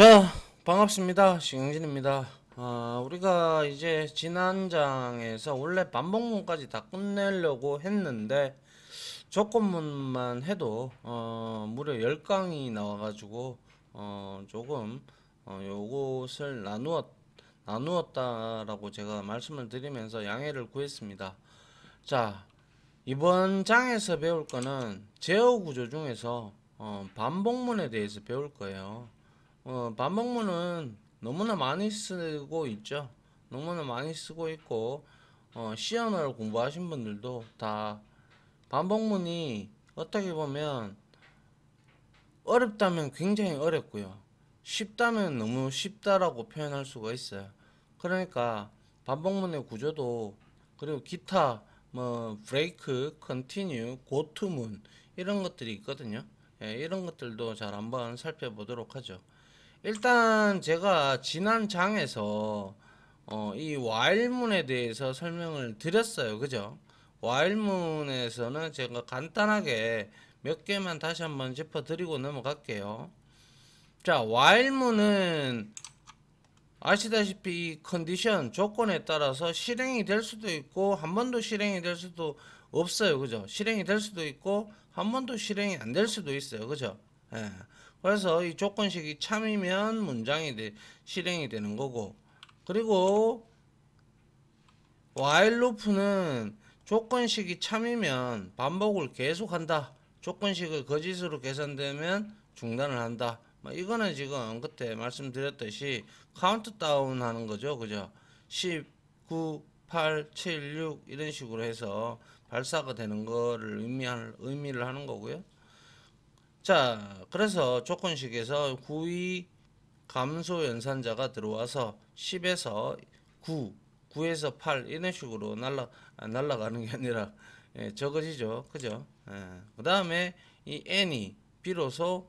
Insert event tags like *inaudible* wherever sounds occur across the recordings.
자 반갑습니다 신영진입니다 아, 우리가 이제 지난 장에서 원래 반복문까지 다 끝내려고 했는데 조건문만 해도 어, 무려 10강이 나와가지고 어, 조금 어, 요것을 나누었, 나누었다라고 제가 말씀을 드리면서 양해를 구했습니다 자 이번 장에서 배울 거는 제어구조 중에서 어, 반복문에 대해서 배울 거예요 어, 반복문은 너무나 많이 쓰고 있죠. 너무나 많이 쓰고 있고 어, 시연어를 공부하신 분들도 다 반복문이 어떻게 보면 어렵다면 굉장히 어렵고요. 쉽다면 너무 쉽다라고 표현할 수가 있어요. 그러니까 반복문의 구조도 그리고 기타 뭐 브레이크, 컨티뉴, 고투문 이런 것들이 있거든요. 예, 이런 것들도 잘 한번 살펴보도록 하죠. 일단 제가 지난 장에서 어, 이 와일문에 대해서 설명을 드렸어요. 그죠? 와일문에서는 제가 간단하게 몇 개만 다시 한번 짚어드리고 넘어갈게요. 자, 와일문은 아시다시피 이 컨디션 조건에 따라서 실행이 될 수도 있고 한 번도 실행이 될 수도 없어요. 그죠? 실행이 될 수도 있고 한 번도 실행이 안 될 수도 있어요. 그죠? 예. 그래서 이 조건식이 참이면 문장이 돼, 실행이 되는 거고 그리고 와일루프는 조건식이 참이면 반복을 계속한다. 조건식을 거짓으로 계산되면 중단을 한다. 뭐 이거는 지금 그때 말씀드렸듯이 카운트다운 하는 거죠. 그죠? 10, 9, 8, 7, 6 이런 식으로 해서 발사가 되는 거를 의미할, 의미를 하는 거고요. 자 그래서 조건식에서 9의 감소 연산자가 들어와서 10에서 9 9에서 8 이런 식으로 날라 날라가는 게 아니라 예, 적어지죠 그죠 예. 그 다음에 이 n이 비로소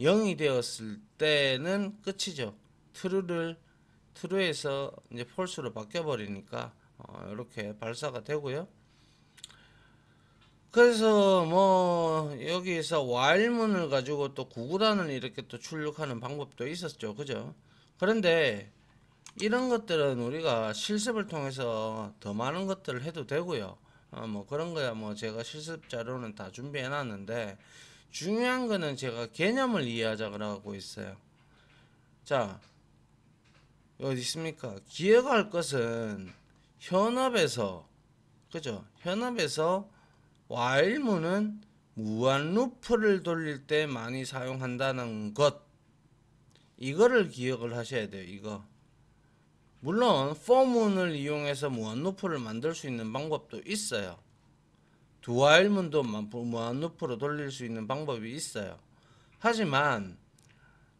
0이 되었을 때는 끝이죠 true를 true에서 이제 false로 바뀌어 버리니까 어, 이렇게 발사가 되고요 그래서 뭐 여기서 와일문을 가지고 또 구구단을 이렇게 또 출력하는 방법도 있었죠 그죠 그런데 이런 것들은 우리가 실습을 통해서 더 많은 것들을 해도 되고요 어, 뭐 그런 거야 뭐 제가 실습 자료는 다 준비해 놨는데 중요한 거는 제가 개념을 이해하자 그러고 있어요 자 어디 있습니까 기억할 것은 현업에서 그죠 현업에서 왈문은 무한 루프를 돌릴 때 많이 사용한다는 것 이거를 기억을 하셔야 돼요 이거 물론 포문을 이용해서 무한 루프를 만들 수 있는 방법도 있어요 두알문도 무한 루프로 돌릴 수 있는 방법이 있어요 하지만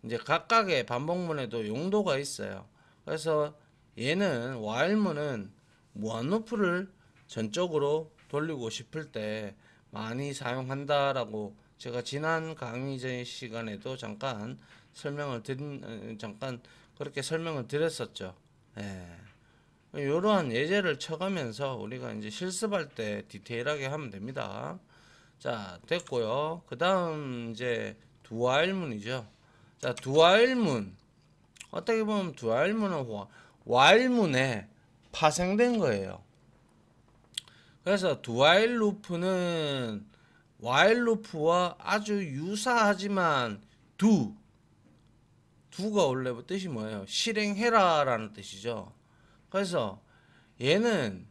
이제 각각의 반복문에도 용도가 있어요 그래서 얘는 와일문은 무한 루프를 전적으로 돌리고 싶을 때 많이 사용한다라고 제가 지난 강의 전 시간에도 잠깐 설명을 드린 잠깐 그렇게 설명을 드렸었죠. 예. 이러한 예제를 쳐가면서 우리가 이제 실습할 때 디테일하게 하면 됩니다. 자, 됐고요. 그 다음 이제 두알문이죠. 자, 두알문. 어떻게 보면 두알문은 와일문에 파생된 거예요. 그래서 두와일 루프는 와일 루프와 아주 유사하지만 두 두가 원래 뜻이 뭐예요? 실행해라 라는 뜻이죠. 그래서 얘는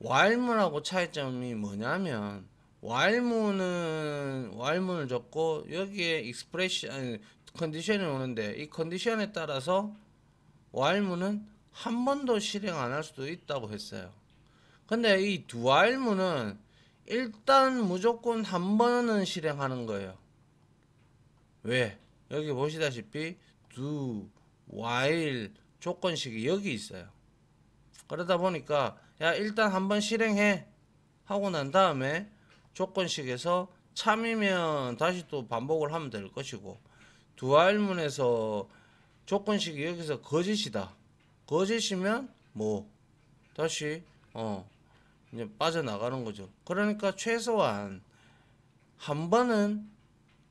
와일문하고 차이점이 뭐냐면 와일문은 와일문을 줬고 여기에 익스프레션 컨디션이 오는데 이 컨디션에 따라서 와일문은 한 번도 실행 안 할 수도 있다고 했어요. 근데 이 두알문은 일단 무조건 한 번은 실행하는 거예요. 왜? 여기 보시다시피 두 o while 조건식이 여기 있어요. 그러다 보니까 야 일단 한 번 실행해 하고 난 다음에 조건식에서 참이면 다시 또 반복을 하면 될 것이고 두알문에서 조건식이 여기서 거짓이다. 거짓이면 뭐 다시 어 이제 빠져나가는 거죠. 그러니까 최소한 한 번은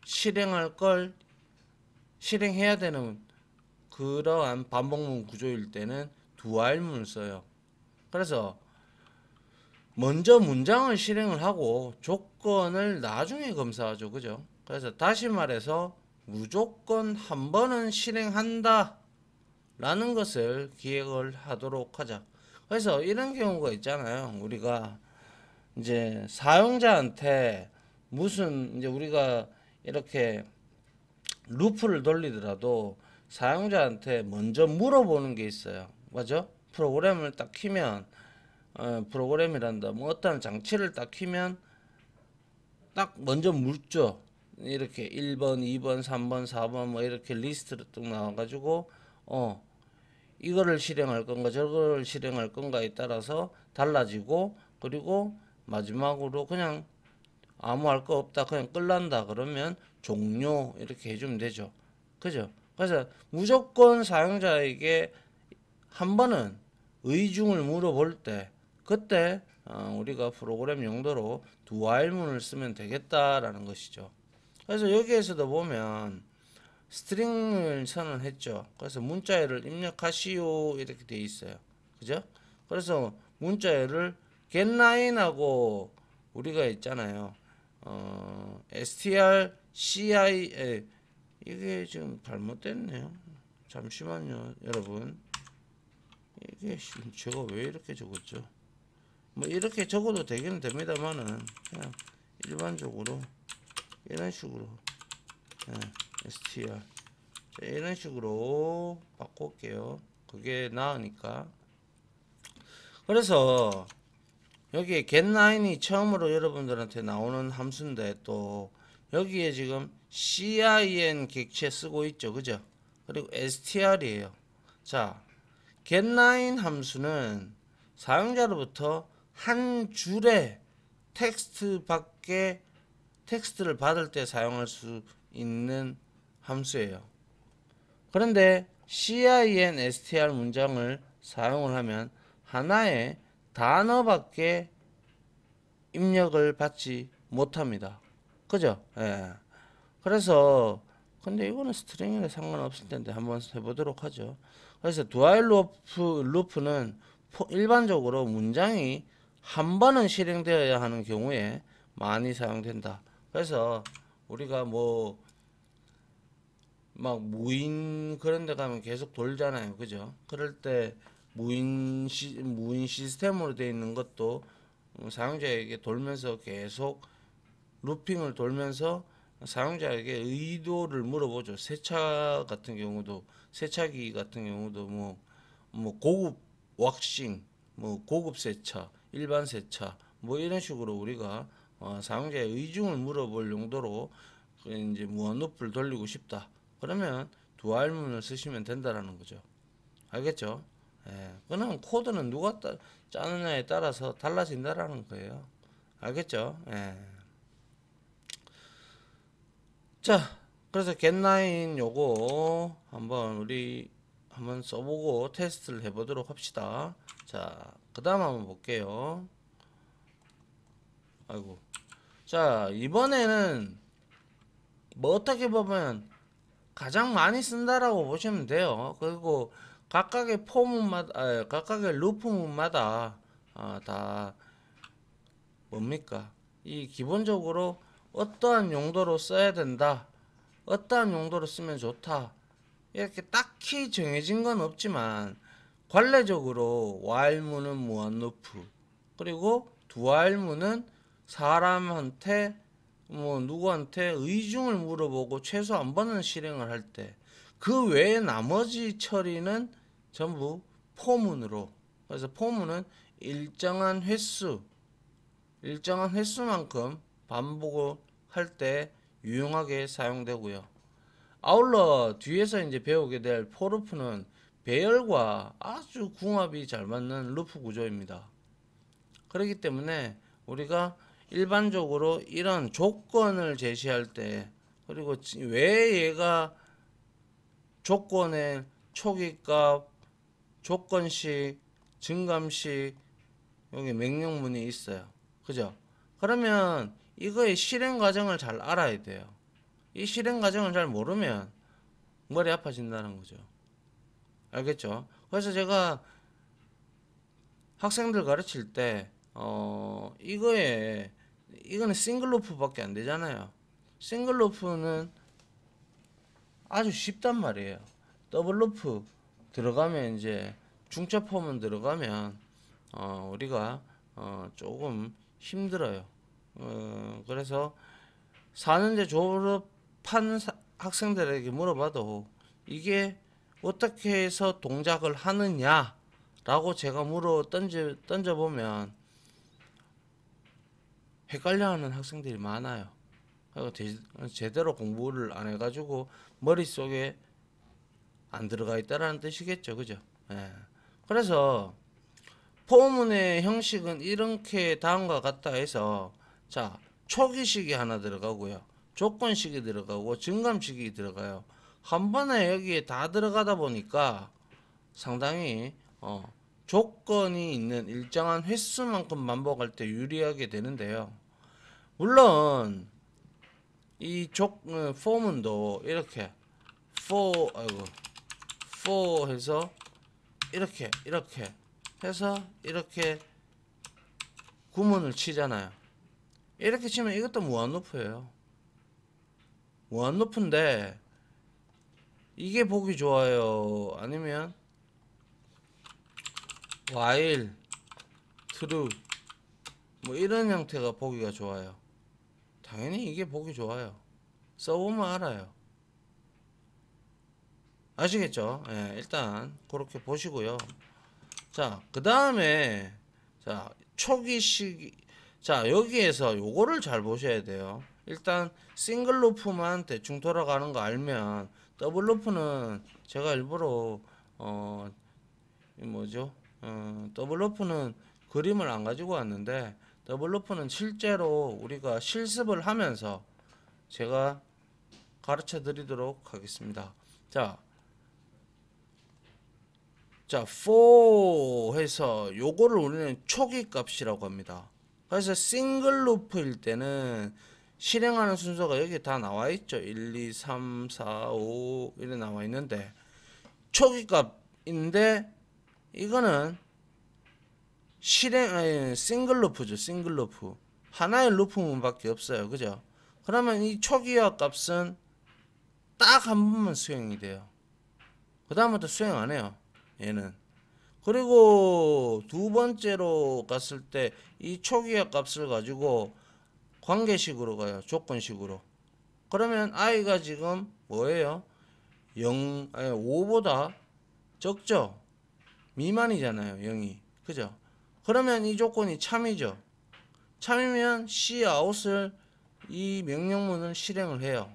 실행할 걸 실행해야 되는 그러한 반복문 구조일 때는 두 알문을 써요. 그래서 먼저 문장을 실행을 하고 조건을 나중에 검사하죠. 그죠? 그래서 다시 말해서 무조건 한 번은 실행한다 라는 것을 기획을 하도록 하자. 그래서 이런 경우가 있잖아요. 우리가 이제 사용자한테 무슨 이제 우리가 이렇게 루프를 돌리더라도 사용자한테 먼저 물어보는 게 있어요. 맞죠? 프로그램을 딱 키면 어, 프로그램이란다. 뭐 어떤 장치를 딱 키면 딱 먼저 물죠. 이렇게 1번, 2번, 3번, 4번 뭐 이렇게 리스트로 뚝 나와가지고 어 이거를 실행할 건가 저거를 실행할 건가에 따라서 달라지고 그리고 마지막으로 그냥 아무 할 거 없다 그냥 끝난다 그러면 종료 이렇게 해주면 되죠 그죠 그래서 무조건 사용자에게 한 번은 의중을 물어볼 때 그때 어, 우리가 프로그램 용도로 두알문을 쓰면 되겠다라는 것이죠 그래서 여기에서도 보면 스트링을 선언했죠. 그래서 문자열을 입력하시오 이렇게 돼 있어요. 그죠? 그래서 문자열을 getLine하고 우리가 있잖아요. 어, str ci 이게 지금 잘못됐네요. 잠시만요, 여러분. 이게 제가 왜 이렇게 적었죠? 뭐 이렇게 적어도 되기는 됩니다만은 그냥 일반적으로 이런 식으로 예. str 이런 식으로 바꿀게요 그게 나으니까 그래서 여기 getLine이 처음으로 여러분들한테 나오는 함수인데 또 여기에 지금 CIN 객체 쓰고 있죠 그죠 그리고 STR이에요 자 getLine 함수는 사용자로부터 한 줄의 텍스트 밖에 텍스트를 받을 때 사용할 수 있는 함수예요. 그런데 CINSTR 문장을 사용을 하면 하나의 단어밖에 입력을 받지 못합니다. 그죠? 예. 그래서 근데 이거는 스트링이랑 상관없을 텐데 한번 해보도록 하죠. 그래서 두알 l o o 프는 일반적으로 문장이 한 번은 실행되어야 하는 경우에 많이 사용된다. 그래서 우리가 뭐막 무인 그런 데 가면 계속 돌잖아요. 그죠? 그럴 때 무인 시, 무인 시스템으로 되어 있는 것도 사용자에게 돌면서 계속 루핑을 돌면서 사용자에게 의도를 물어보죠. 세차 같은 경우도 세차기 같은 경우도 뭐, 뭐 고급 왁싱, 뭐 고급 세차, 일반 세차 뭐 이런 식으로 우리가 어, 사용자의 의중을 물어볼 용도로 이제 무한 루프를 돌리고 싶다. 그러면 두알문을 쓰시면 된다라는 거죠. 알겠죠? 예. 그는 코드는 누가 따, 짜느냐에 따라서 달라진다라는 거예요. 알겠죠? 예. 자, 그래서 겟라인 요거 한번 우리 한번 써보고 테스트를 해보도록 합시다. 자, 그 다음 한번 볼게요. 아이고. 자, 이번에는 뭐 어떻게 보면 가장 많이 쓴다라고 보시면 돼요. 그리고 각각의 포문마다, 아, 각각의 루프문마다 아, 다 뭡니까? 이 기본적으로 어떠한 용도로 써야 된다. 어떠한 용도로 쓰면 좋다. 이렇게 딱히 정해진 건 없지만 관례적으로 와일문은 무한루프 그리고 두알문은 사람한테 뭐 누구한테 의중을 물어보고 최소 한 번은 실행을 할 때 그 외에 나머지 처리는 전부 포문으로 그래서 포문은 일정한 횟수 일정한 횟수만큼 반복을 할 때 유용하게 사용되고요. 아울러 뒤에서 이제 배우게 될 포루프는 배열과 아주 궁합이 잘 맞는 루프 구조입니다. 그렇기 때문에 우리가 일반적으로 이런 조건을 제시할 때 그리고 왜 얘가 조건의 초기값, 조건식, 증감식 여기 명령문이 있어요. 그죠? 그러면 이거의 실행 과정을 잘 알아야 돼요. 이 실행 과정을 잘 모르면 머리 아파진다는 거죠. 알겠죠? 그래서 제가 학생들 가르칠 때, 어, 이거에 이거는 싱글로프밖에 안 되잖아요. 싱글로프는 아주 쉽단 말이에요. 더블로프 들어가면 이제 중첩 폼은 들어가면 어, 우리가 어, 조금 힘들어요. 어, 그래서 사는데 졸업한 학생들에게 물어봐도 이게 어떻게 해서 동작을 하느냐라고 제가 물어 던져 던져보면 헷갈려하는 학생들이 많아요. 제대로 공부를 안 해가지고 머릿속에 안 들어가 있다라는 뜻이겠죠. 그죠? 예. 그래서 포문의 형식은 이렇게 다음과 같다 해서 자 초기식이 하나 들어가고요. 조건식이 들어가고 증감식이 들어가요. 한 번에 여기에 다 들어가다 보니까 상당히 어, 조건이 있는 일정한 횟수만큼 반복할 때 유리하게 되는데요. 물론 이족 포문도 어, 이렇게 포 아이고 포 해서 이렇게 이렇게 해서 이렇게 구문을 치잖아요. 이렇게 치면 이것도 무한루프예요. 무한루프인데 이게 보기 좋아요. 아니면 while, true 뭐 이런 형태가 보기가 좋아요. 당연히 이게 보기 좋아요. 써보면 알아요. 아시겠죠? 예, 일단 그렇게 보시고요. 자, 그 다음에 자 초기 시기 자 여기에서 요거를 잘 보셔야 돼요. 일단 싱글 루프만 대충 돌아가는 거 알면 더블 루프는 제가 일부러 어 뭐죠? 어, 더블 루프는 그림을 안 가지고 왔는데 더블루프는 실제로 우리가 실습을 하면서 제가 가르쳐 드리도록 하겠습니다. 자, 자, f 해서 요거를 우리는 초기 값이라고 합니다. 그래서 싱글 루프일 때는 실행하는 순서가 여기 다 나와 있죠. 1, 2, 3, 4, 5 이렇게 나와 있는데 초기 값인데 이거는 실행 아니, 싱글 루프죠 싱글 루프 하나의 루프문밖에 없어요 그죠 그러면 이 초기화 값은 딱 한 번만 수행이 돼요 그 다음부터 수행 안 해요 얘는 그리고 두 번째로 갔을 때 이 초기화 값을 가지고 관계식으로 가요 조건식으로 그러면 i가 지금 뭐예요 0 아니 5보다 적죠 미만이잖아요 0이 그죠 그러면 이 조건이 참이죠. 참이면 c out을 이 명령문을 실행을 해요.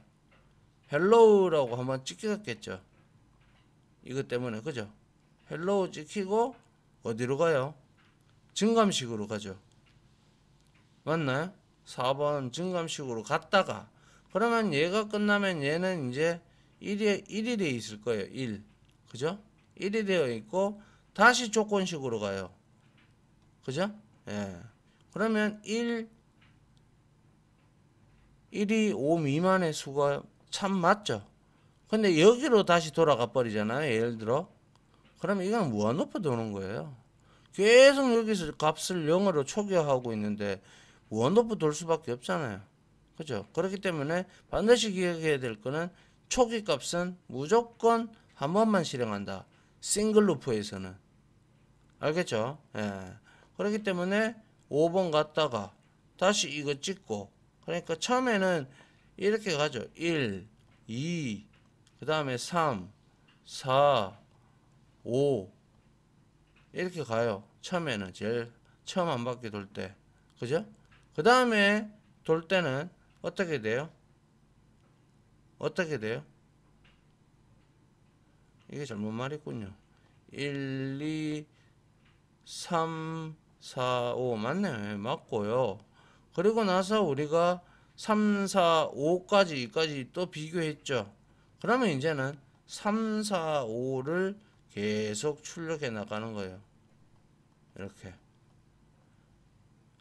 hello라고 한번 찍혔겠죠. 이것 때문에 그죠? hello 찍히고 어디로 가요? 증감식으로 가죠. 맞나요? 4번 증감식으로 갔다가 그러면 얘가 끝나면 얘는 이제 1이, 1이 되어 있을 거예요. 1. 그죠? 1이 되어 있고 다시 조건식으로 가요. 그죠? 예. 그러면 1, 1이 5 미만의 수가 참 맞죠? 근데 여기로 다시 돌아가 버리잖아요. 예를 들어. 그러면 이건 무한높아 도는 거예요. 계속 여기서 값을 0으로 초기화하고 있는데 무한높아 돌 수밖에 없잖아요. 그죠? 그렇기 때문에 반드시 기억해야 될 거는 초기 값은 무조건 한 번만 실행한다. 싱글 루프에서는. 알겠죠? 예. 그렇기 때문에 5번 갔다가 다시 이거 찍고 그러니까 처음에는 이렇게 가죠. 1, 2, 그 다음에 3, 4, 5 이렇게 가요. 처음에는 제일 처음 한 바퀴 돌 때. 그죠? 그 다음에 돌 때는 어떻게 돼요? 어떻게 돼요? 이게 잘못 말했군요. 1, 2, 3, 4. 4, 5 맞네 맞고요 그리고 나서 우리가 3, 4, 5까지 까지또 비교했죠 그러면 이제는 3, 4, 5를 계속 출력해 나가는 거예요 이렇게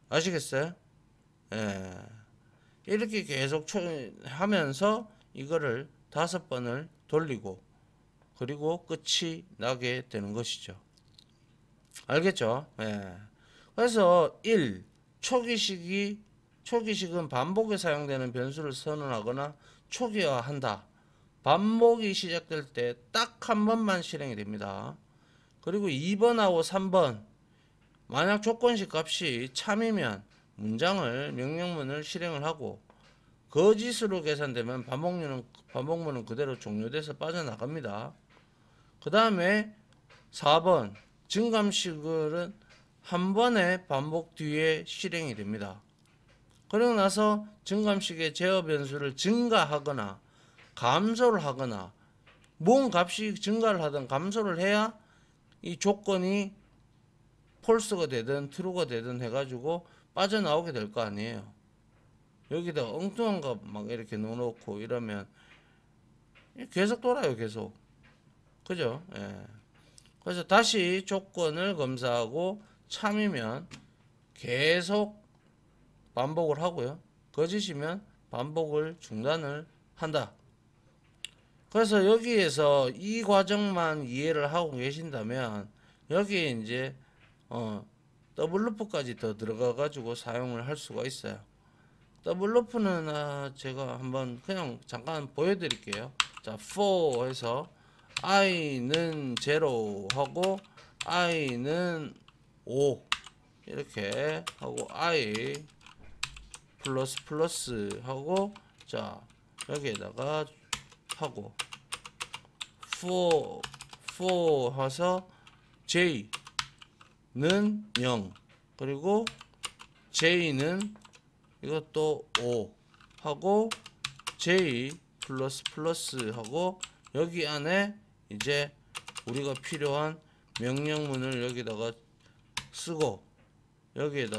아시겠어요? 예. 이렇게 계속 하면서 이거를 다섯 번을 돌리고 그리고 끝이 나게 되는 것이죠. 알겠죠? 예. 그래서 1. 초기식이 초기식은 반복에 사용되는 변수를 선언하거나 초기화한다. 반복이 시작될 때 딱 한 번만 실행이 됩니다. 그리고 2번하고 3번 만약 조건식 값이 참이면 문장을 명령문을 실행을 하고 거짓으로 그 계산되면 반복문은, 반복문은 그대로 종료돼서 빠져나갑니다. 그 다음에 4번 증감식은 한 번의 반복 뒤에 실행이 됩니다. 그러고 나서 증감식의 제어 변수를 증가하거나 감소를 하거나 뭔 값이 증가를 하든 감소를 해야 이 조건이 폴스가 되든 트루가 되든 해가지고 빠져나오게 될 거 아니에요. 여기다 엉뚱한 거막 이렇게 넣어놓고 이러면 계속 돌아요, 계속. 그죠? 예. 그래서 다시 조건을 검사하고 참이면 계속 반복을 하고요. 거짓이면 반복을 중단을 한다. 그래서 여기에서 이 과정만 이해를 하고 계신다면 여기에 이제 어, 더블루프까지 더 들어가 가지고 사용을 할 수가 있어요. 더블루프는 아, 제가 한번 그냥 잠깐 보여드릴게요. 자, for 해서 i는 제로 하고 i는 5 이렇게 하고 i 플러스 플러스 하고 자 여기에다가 하고 4 4 해서 j는 0 그리고 j는 이것도 5 하고 j 플러스 플러스 하고 여기 안에 이제 우리가 필요한 명령문을 여기다가 쓰고 여기에다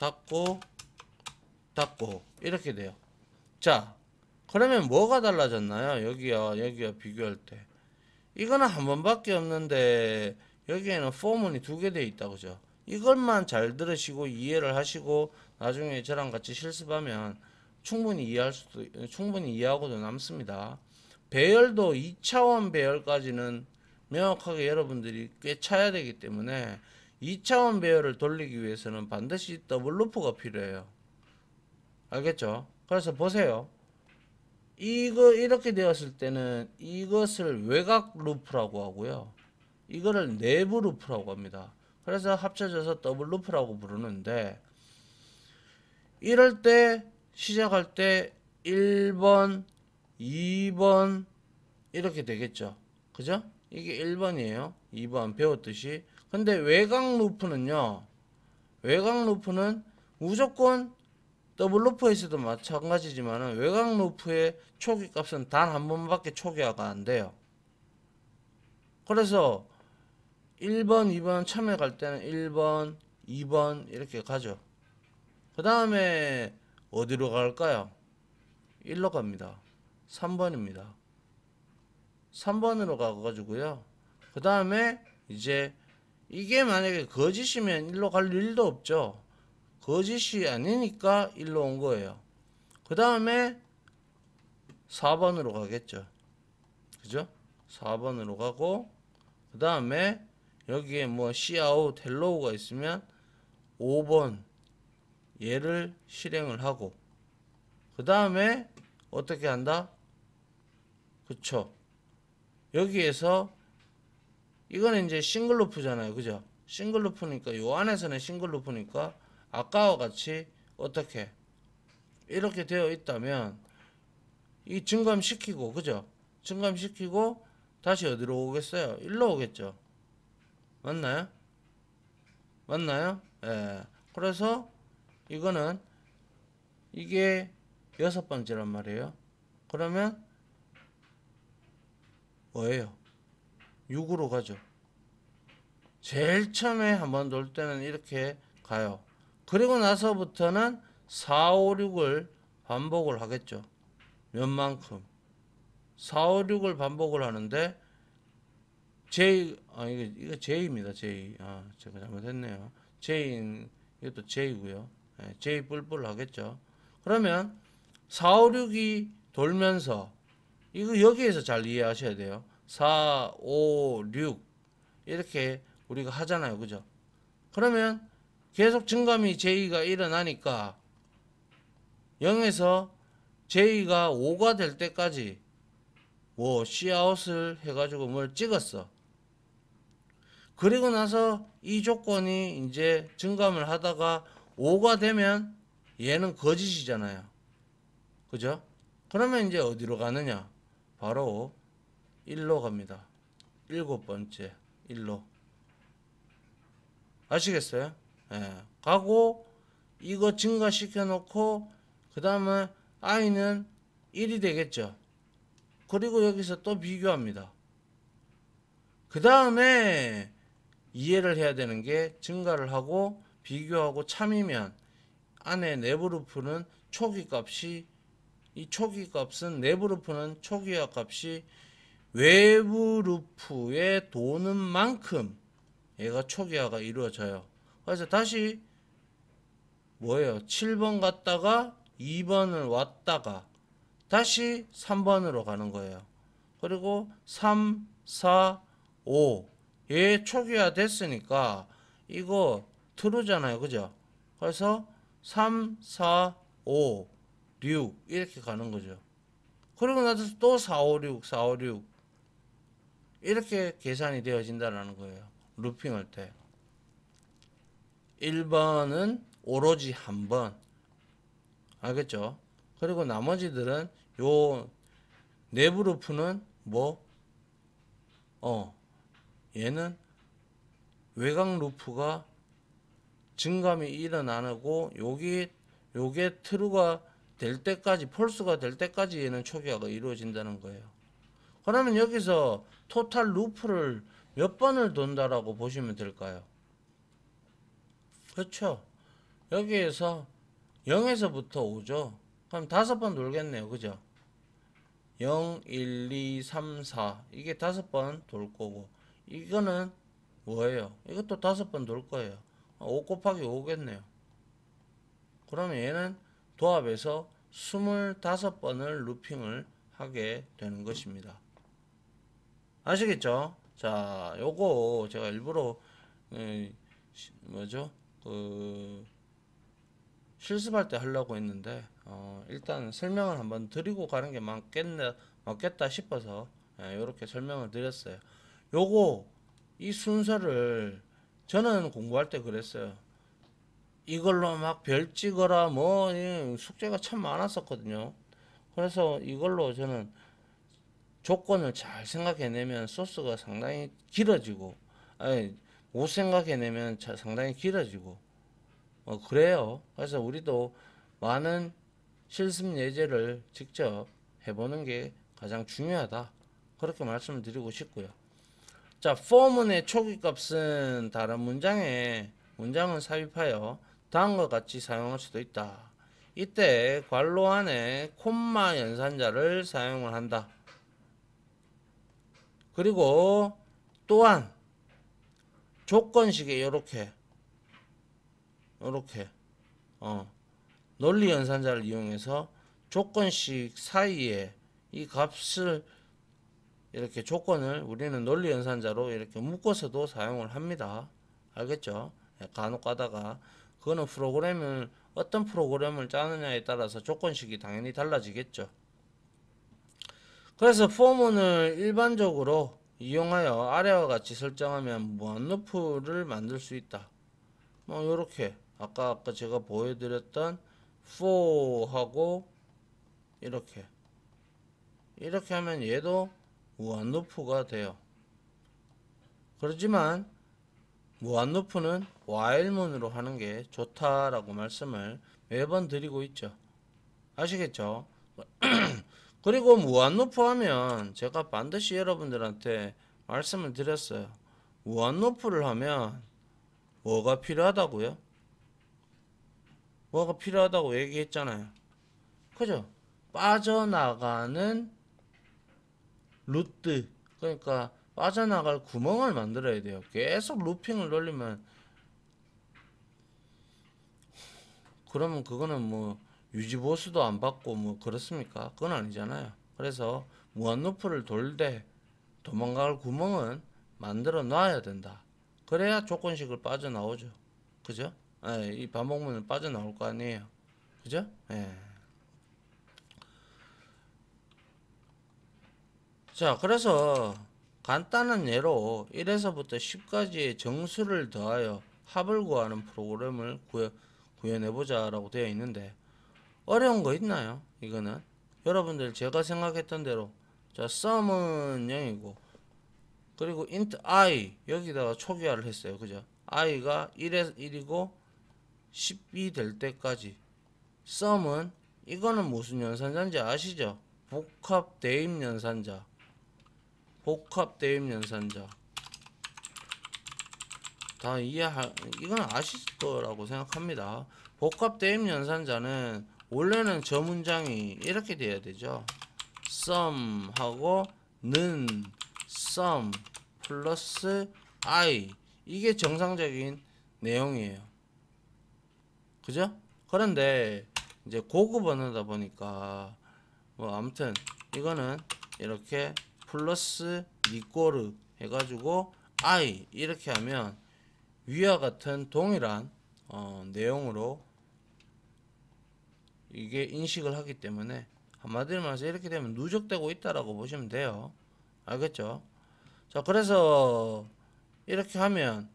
닫고 닫고 이렇게 돼요 자 그러면 뭐가 달라졌나요 여기와 여기와 비교할 때 이거는 한 번밖에 없는데 여기에는 포문이 두 개 돼 있다 그죠 이것만 잘 들으시고 이해를 하시고 나중에 저랑 같이 실습하면 충분히 이해할 수도 충분히 이해하고도 남습니다 배열도 2차원 배열까지는 명확하게 여러분들이 꽤 차야 되기 때문에 2차원 배열을 돌리기 위해서는 반드시 더블 루프가 필요해요. 알겠죠? 그래서 보세요. 이거 이렇게 되었을 때는 이것을 외곽 루프라고 하고요. 이거를 내부 루프라고 합니다. 그래서 합쳐져서 더블 루프라고 부르는데 이럴 때 시작할 때 1번, 2번 이렇게 되겠죠. 그죠? 이게 1번이에요. 2번 배웠듯이 근데 외곽 루프는요. 외곽 루프는 무조건 더블 루프에서도 마찬가지지만 외곽 루프의 초기값은 단 한 번밖에 초기화가 안 돼요. 그래서 1번, 2번 처음에 갈 때는 1번, 2번 이렇게 가죠. 그 다음에 어디로 갈까요? 1로 갑니다. 3번입니다. 3번으로 가가지고요. 그 다음에 이제 이게 만약에 거짓이면 일로 갈 일도 없죠. 거짓이 아니니까 일로 온 거예요. 그 다음에 4번으로 가겠죠. 그죠? 4번으로 가고 그 다음에 여기에 뭐 시아웃 헬로우가 있으면 5번 얘를 실행을 하고 그 다음에 어떻게 한다? 그쵸 여기에서 이거는 이제 싱글 루프잖아요. 그죠? 싱글 루프니까 요 안에서는 싱글 루프니까 아까와 같이 어떻게 이렇게 되어 있다면 이 증감시키고 그죠? 증감시키고 다시 어디로 오겠어요? 일로 오겠죠. 맞나요? 맞나요? 예. 그래서 이거는 이게 여섯 번째란 말이에요. 그러면 뭐예요? 6으로 가죠. 제일 처음에 한번 놀 때는 이렇게 가요. 그리고 나서부터는 4, 5, 6을 반복을 하겠죠. 몇 만큼. 4, 5, 6을 반복을 하는데 J, 아, 이거, 이거 J입니다. J. 아, 제가 잘못했네요. j 이것도 J고요. J 예, 뿔뿔 하겠죠. 그러면 4, 5, 6이 돌면서 이거 여기에서 잘 이해하셔야 돼요. 4, 5, 6 이렇게 우리가 하잖아요. 그죠? 그러면 계속 증감이 J가 일어나니까 0에서 J가 5가 될 때까지 뭐 C아웃을 해가지고 뭘 찍었어. 그리고 나서 이 조건이 이제 증감을 하다가 5가 되면 얘는 거짓이잖아요. 그죠? 그러면 이제 어디로 가느냐? 바로 1로 갑니다. 일곱 번째 1로 아시겠어요? 예. 가고 이거 증가시켜 놓고 그 다음에 i는 1이 되겠죠. 그리고 여기서 또 비교합니다. 그 다음에 이해를 해야 되는 게 증가를 하고 비교하고 참이면 안에 내부 루프는 초기 값이 이 초기 값은 내부 루프는 초기화 값이 외부 루프에 도는 만큼 얘가 초기화가 이루어져요. 그래서 다시 뭐예요? 7번 갔다가 2번을 왔다가 다시 3번으로 가는 거예요. 그리고 3, 4, 5. 얘 초기화 됐으니까 이거 트루잖아요. 그죠? 그래서 3, 4, 5, 6 이렇게 가는 거죠. 그리고 나서 또 4, 5, 6, 4, 5, 6 이렇게 계산이 되어진다는 거예요. 루핑할 때. 1번은 오로지 한 번. 알겠죠? 그리고 나머지들은 요 내부 루프는 뭐? 어. 얘는 외곽 루프가 증감이 일어나고 여기 요게 트루가 될 때까지 폴스가 될 때까지 얘는 초기화가 이루어진다는 거예요. 그러면 여기서 토탈 루프를 몇 번을 돈다라고 보시면 될까요? 그렇죠? 여기에서 0에서부터 5죠? 그럼 다섯 번 돌겠네요. 그죠? 0, 1, 2, 3, 4 이게 다섯 번 돌 거고 이거는 뭐예요? 이것도 다섯 번 돌 거예요. 5 아, 곱하기 5겠네요. 그러면 얘는 도합에서 25번을 루핑을 하게 되는 것입니다. 아시겠죠? 자, 요거 제가 일부러 예, 뭐죠? 그 실습할 때 하려고 했는데 어, 일단 설명을 한번 드리고 가는 게 맞겠네, 맞겠다 싶어서 이렇게 예, 설명을 드렸어요. 요거 이 순서를 저는 공부할 때 그랬어요. 이걸로 막 별 찍어라 뭐 숙제가 참 많았었거든요. 그래서 이걸로 저는 조건을 잘 생각해내면 소스가 상당히 길어지고 아니, 못 생각해내면 상당히 길어지고 어, 그래요. 그래서 우리도 많은 실습 예제를 직접 해보는 게 가장 중요하다. 그렇게 말씀을 드리고 싶고요. 자, 포문의 초기값은 다른 문장에 문장은 삽입하여 다음과 같이 사용할 수도 있다. 이때 관로 안에 콤마 연산자를 사용을 한다. 그리고 또한 조건식에 이렇게 이렇게 어, 논리 연산자를 이용해서 조건식 사이에 이 값을 이렇게 조건을 우리는 논리 연산자로 이렇게 묶어서도 사용을 합니다. 알겠죠? 예, 간혹 가다가 그거는 프로그램을 어떤 프로그램을 짜느냐에 따라서 조건식이 당연히 달라지겠죠. 그래서 포문을 일반적으로 이용하여 아래와 같이 설정하면 무한루프를 만들 수 있다. 뭐 요렇게 아까 아까 제가 보여드렸던 for 하고 이렇게 이렇게 하면 얘도 무한루프가 돼요. 그렇지만 무한루프는 while문으로 하는 게 좋다라고 말씀을 매번 드리고 있죠. 아시겠죠? *clears throat* *clears throat* *clears throat* 그리고 무한루프 하면 제가 반드시 여러분들한테 말씀을 드렸어요. 무한루프를 하면 뭐가 필요하다고요? 뭐가 필요하다고 얘기했잖아요. 그죠? 빠져나가는 루트 그러니까 빠져나갈 구멍을 만들어야 돼요. 계속 루핑을 돌리면 그러면 그거는 뭐 유지보수도 안 받고 뭐 그렇습니까? 그건 아니잖아요. 그래서 무한루프를 돌 때 도망갈 구멍은 만들어 놔야 된다. 그래야 조건식을 빠져나오죠. 그죠? 예, 이 반복문은 빠져나올 거 아니에요. 그죠? 예. 자, 그래서 간단한 예로 1에서부터 10까지의 정수를 더하여 합을 구하는 프로그램을 구해 구현해보자 라고 되어 있는데 어려운 거 있나요? 이거는 여러분들 제가 생각했던 대로 자 s 은 0이고 그리고 int i 여기다가 초기화를 했어요 그죠 i가 1에 1이고 10이 될 때까지 s 은 이거는 무슨 연산자인지 아시죠 복합 대입 연산자 복합 대입 연산자 다 이해하 이건 아실 거라고 생각합니다 복합 대입 연산자는 원래는 저 문장이 이렇게 돼야 되죠. some 하고 는 some 플러스 i 이게 정상적인 내용이에요. 그죠? 그런데 이제 고급 언어다 보니까 뭐 아무튼 이거는 이렇게 플러스 니꼬르 해가지고 i 이렇게 하면 위와 같은 동일한 어, 내용으로 이게 인식을 하기 때문에 한마디로 말해서 이렇게 되면 누적되고 있다라고 보시면 돼요. 알겠죠? 자, 그래서 이렇게 하면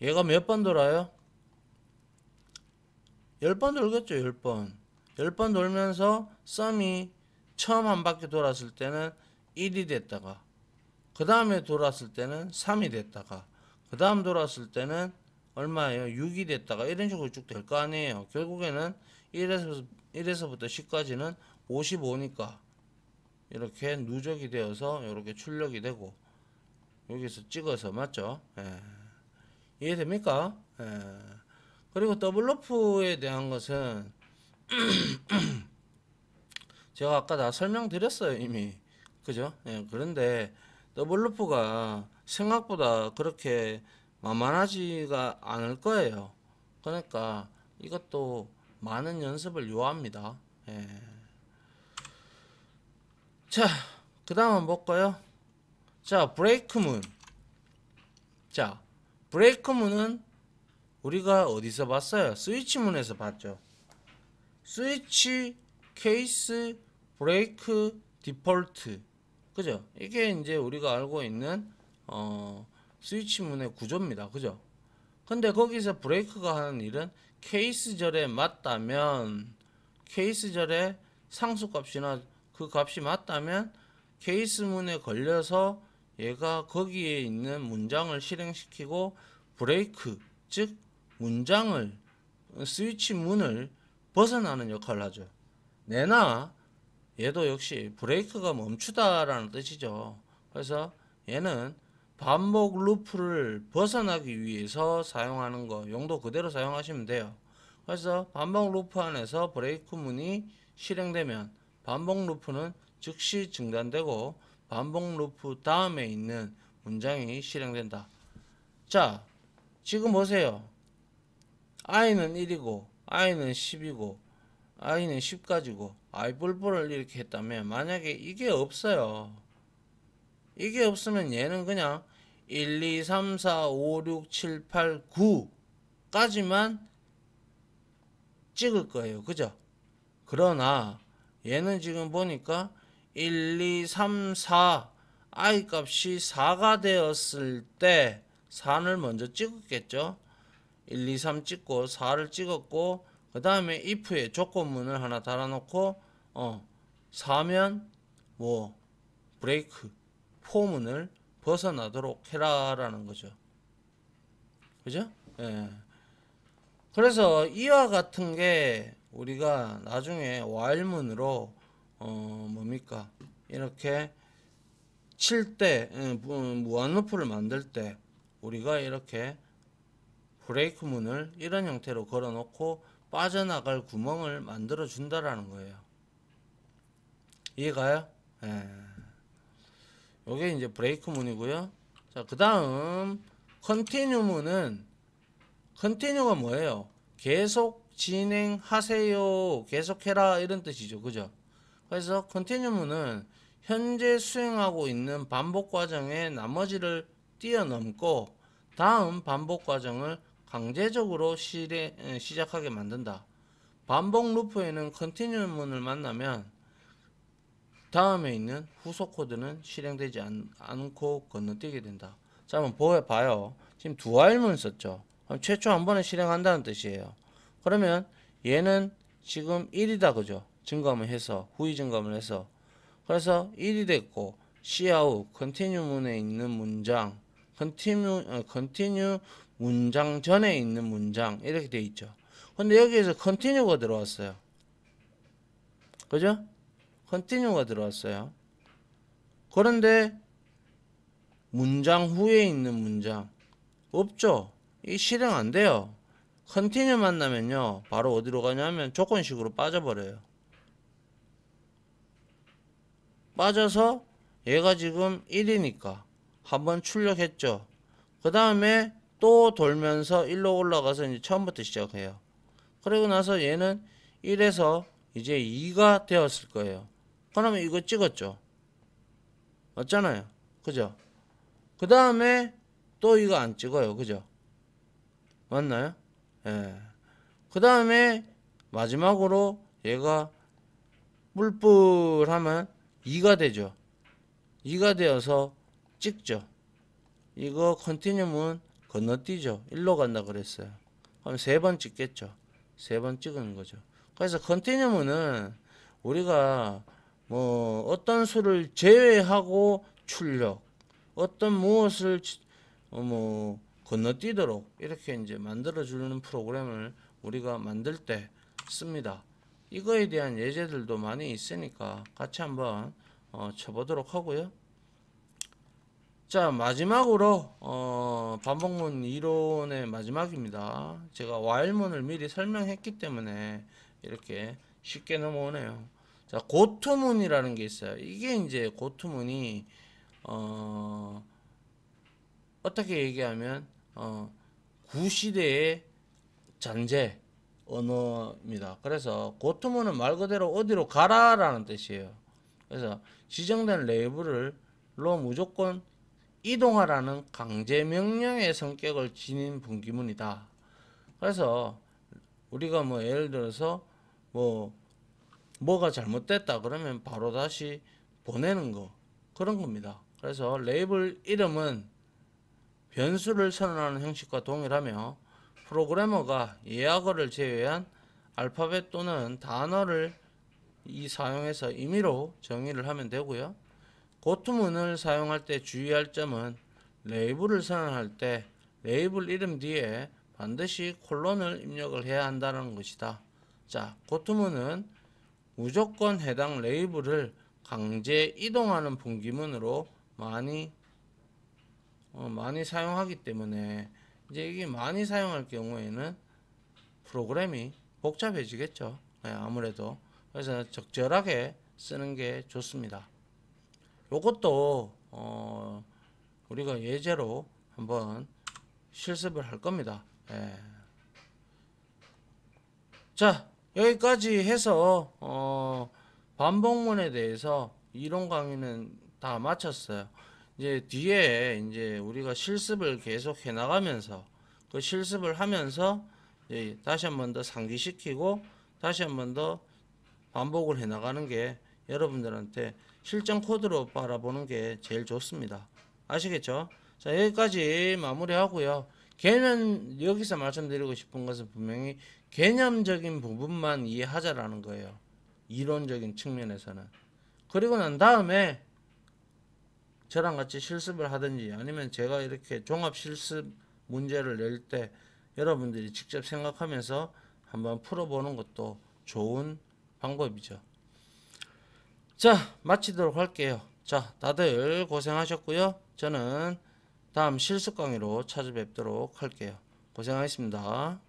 얘가 몇 번 돌아요? 10번 돌겠죠, 10번. 10번 돌면서 썸이 처음 한 바퀴 돌았을 때는 1이 됐다가 그 다음에 돌았을 때는 3이 됐다가 그 다음 돌았을 때는 얼마예요? 6이 됐다가 이런 식으로 쭉 될 거 아니에요. 결국에는 1에서, 1에서부터 10까지는 55니까 이렇게 누적이 되어서 이렇게 출력이 되고 여기서 찍어서 맞죠? 예. 이해됩니까? 예. 그리고 더블로프에 대한 것은 *clears throat* 제가 아까 다 설명드렸어요 이미 그죠? 예. 그런데 더블로프가 생각보다 그렇게 만만하지가 않을 거예요 그러니까 이것도 많은 연습을 요합니다. 예. 자, 그 다음은 뭘까요? 자, 브레이크문. 자, 브레이크문은 우리가 어디서 봤어요? 스위치문에서 봤죠. 스위치, 케이스, 브레이크, 디폴트. 그죠? 이게 이제 우리가 알고 있는 어, 스위치문의 구조입니다. 그죠? 근데 거기서 브레이크가 하는 일은 케이스절에 맞다면 케이스절에 상수값이나 그 값이 맞다면 케이스문에 걸려서 얘가 거기에 있는 문장을 실행시키고 브레이크 즉 문장을 스위치 문을 벗어나는 역할을 하죠. 내나 얘도 역시 브레이크가 멈추다라는 뜻이죠. 그래서 얘는 반복 루프를 벗어나기 위해서 사용하는 거 용도 그대로 사용하시면 돼요. 그래서 반복 루프 안에서 브레이크 문이 실행되면 반복 루프는 즉시 중단되고 반복 루프 다음에 있는 문장이 실행된다. 자, 지금 보세요. i는 1이고 i는 10이고 i는 10까지고 i 뿔뿔을 이렇게 했다면 만약에 이게 없어요. 이게 없으면 얘는 그냥 1, 2, 3, 4, 5, 6, 7, 8, 9까지만 찍을 거예요. 그죠? 그러나 얘는 지금 보니까 1, 2, 3, 4 i 값이 4가 되었을 때 4를 먼저 찍었겠죠? 1, 2, 3 찍고 4를 찍었고 그 다음에 if에 조건문을 하나 달아놓고 어 4면 뭐 브레이크 포문을 벗어나도록 해라라는 거죠. 그죠? 예. 그래서 이와 같은 게 우리가 나중에 와일문으로 어 뭡니까 이렇게 칠때 예, 무한루프를 만들 때 우리가 이렇게 브레이크 문을 이런 형태로 걸어 놓고 빠져나갈 구멍을 만들어 준다라는 거예요 이해가요? 예. 요게 이제 브레이크 문이고요 자그 다음 컨티뉴 문은 컨티뉴가 뭐예요 계속 진행하세요 계속해라 이런 뜻이죠 그죠 그래서 컨티뉴 문은 현재 수행하고 있는 반복 과정의 나머지를 뛰어넘고 다음 반복 과정을 강제적으로 시작하게 만든다. 반복 루프에는 컨티뉴문을 만나면 다음에 있는 후속 코드는 실행되지 않, 않고 건너뛰게 된다. 자, 한번 보여 봐요. 지금 두 알문 썼죠. 그럼 최초 한 번에 실행한다는 뜻이에요. 그러면 얘는 지금 1이다 그죠? 증감을 해서 후위 증감을 해서 그래서 1이 됐고 Cout 컨티뉴 문에 있는 문장 컨티뉴 컨티뉴 어, 문장 전에 있는 문장 이렇게 돼 있죠. 근데 여기에서 컨티뉴가 들어왔어요. 그죠? 컨티뉴가 들어왔어요. 그런데 문장 후에 있는 문장 없죠? 이 실행 안 돼요. 컨티뉴 만나면요. 바로 어디로 가냐면 조건식으로 빠져버려요. 빠져서 얘가 지금 1이니까 한번 출력했죠. 그 다음에 또 돌면서 1로 올라가서 이제 처음부터 시작해요. 그리고 나서 얘는 1에서 이제 2가 되었을 거예요. 그러면 이거 찍었죠. 맞잖아요. 그죠? 그 다음에 또 이거 안 찍어요. 그죠? 맞나요? 예. 그 다음에 마지막으로 얘가 뿔뿔 하면 2가 되죠. 2가 되어서 찍죠. 이거 컨티뉴문 건너뛰죠. 1로 간다 그랬어요. 그럼 세 번 찍겠죠. 세 번 찍은 거죠. 그래서 컨티뉴문은 우리가 뭐 어떤 수를 제외하고 출력 어떤 무엇을 어, 뭐 건너뛰도록 이렇게 이제 만들어 주는 프로그램을 우리가 만들 때 씁니다. 이거에 대한 예제들도 많이 있으니까 같이 한번 어 쳐보도록 하고요. 자 마지막으로 어 반복문 이론의 마지막입니다. 제가 while문을 미리 설명했기 때문에 이렇게 쉽게 넘어오네요. 자, 고투문이라는 게 있어요. 이게 이제 고투문이 어 어떻게 얘기하면 어 구시대의 잔재 언어입니다. 그래서 고투문은 말 그대로 어디로 가라라는 뜻이에요. 그래서 지정된 레이블을로 무조건 이동하라는 강제 명령의 성격을 지닌 분기문이다. 그래서 우리가 뭐 예를 들어서 뭐 뭐가 잘못됐다 그러면 바로 다시 보내는 거 그런 겁니다. 그래서 레이블 이름은 변수를 선언하는 형식과 동일하며 프로그래머가 예약어를 제외한 알파벳 또는 단어를 이 사용해서 임의로 정의를 하면 되고요. 고투문을 사용할 때 주의할 점은 레이블을 선언할 때 레이블 이름 뒤에 반드시 콜론을 입력을 해야 한다는 것이다. 자, 고투문은 무조건 해당 레이블을 강제 이동하는 분기문으로 많이 어, 많이 사용하기 때문에 이제 이게 많이 사용할 경우에는 프로그램이 복잡해지겠죠. 네, 아무래도 그래서 적절하게 쓰는 게 좋습니다. 요것도 어, 우리가 예제로 한번 실습을 할 겁니다. 네. 자, 여기까지 해서 어 반복문에 대해서 이론 강의는 다 마쳤어요. 이제 뒤에 이제 우리가 실습을 계속 해 나가면서 그 실습을 하면서 다시 한 번 더 상기시키고 다시 한 번 더 반복을 해 나가는 게 여러분들한테 실전 코드로 바라보는 게 제일 좋습니다. 아시겠죠? 자, 여기까지 마무리하고요. 개념 여기서 말씀드리고 싶은 것은 분명히 개념적인 부분만 이해하자라는 거예요. 이론적인 측면에서는. 그리고 난 다음에 저랑 같이 실습을 하든지 아니면 제가 이렇게 종합 실습 문제를 낼 때 여러분들이 직접 생각하면서 한번 풀어보는 것도 좋은 방법이죠. 자, 마치도록 할게요. 자, 다들 고생하셨고요. 저는 다음 실습 강의로 찾아뵙도록 할게요. 고생하셨습니다.